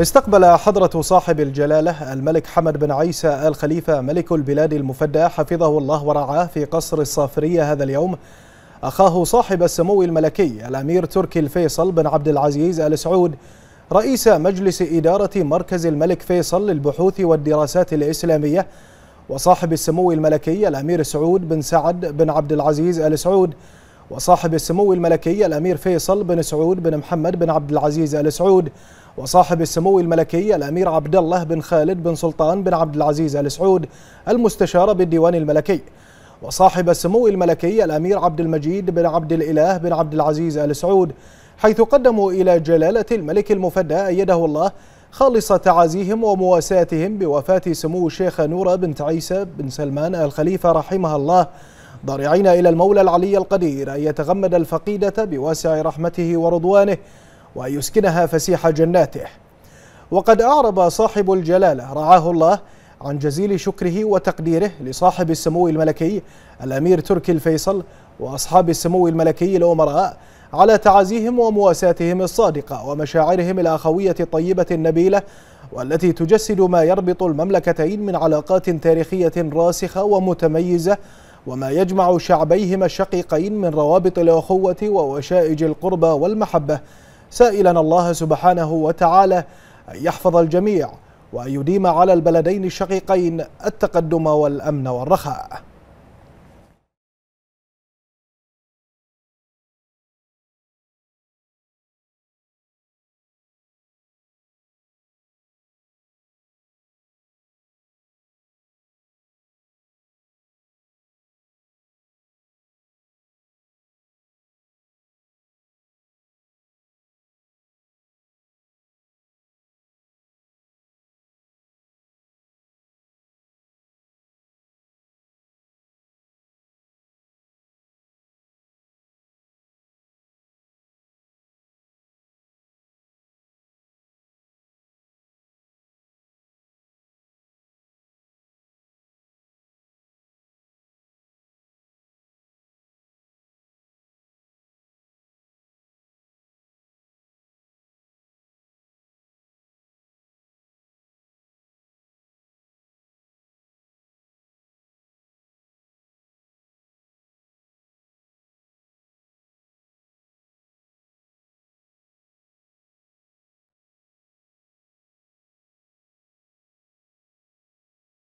استقبل حضرة صاحب الجلالة الملك حمد بن عيسى آل خليفة ملك البلاد المفدى حفظه الله ورعاه في قصر الصافرية هذا اليوم أخاه صاحب السمو الملكي الأمير تركي الفيصل بن عبد العزيز آل سعود رئيس مجلس إدارة مركز الملك فيصل للبحوث والدراسات الإسلامية وصاحب السمو الملكي الأمير سعود بن سعد بن عبد العزيز آل سعود وصاحب السمو الملكي الأمير فيصل بن سعود بن محمد بن عبد العزيز آل سعود وصاحب السمو الملكي الأمير عبد الله بن خالد بن سلطان بن عبد العزيز آل سعود المستشار بالديوان الملكي وصاحب السمو الملكي الأمير عبد المجيد بن عبد الإله بن عبد العزيز آل سعود حيث قدموا إلى جلالة الملك المفدى أيده الله خالص تعازيهم ومواساتهم بوفاة سمو الشيخة نورة بنت عيسى بن سلمان الخليفة رحمها الله ضارعين إلى المولى العلي القدير أن يتغمد الفقيدة بواسع رحمته ورضوانه وأن يسكنها فسيح جناته وقد أعرب صاحب الجلالة رعاه الله عن جزيل شكره وتقديره لصاحب السمو الملكي الأمير تركي الفيصل وأصحاب السمو الملكي الأمراء على تعازيهم ومواساتهم الصادقة ومشاعرهم الأخوية الطيبة النبيلة والتي تجسد ما يربط المملكتين من علاقات تاريخية راسخة ومتميزة وما يجمع شعبيهما الشقيقين من روابط الأخوة ووشائج القربة والمحبة سائلا الله سبحانه وتعالى أن يحفظ الجميع وأن يديم على البلدين الشقيقين التقدم والأمن والرخاء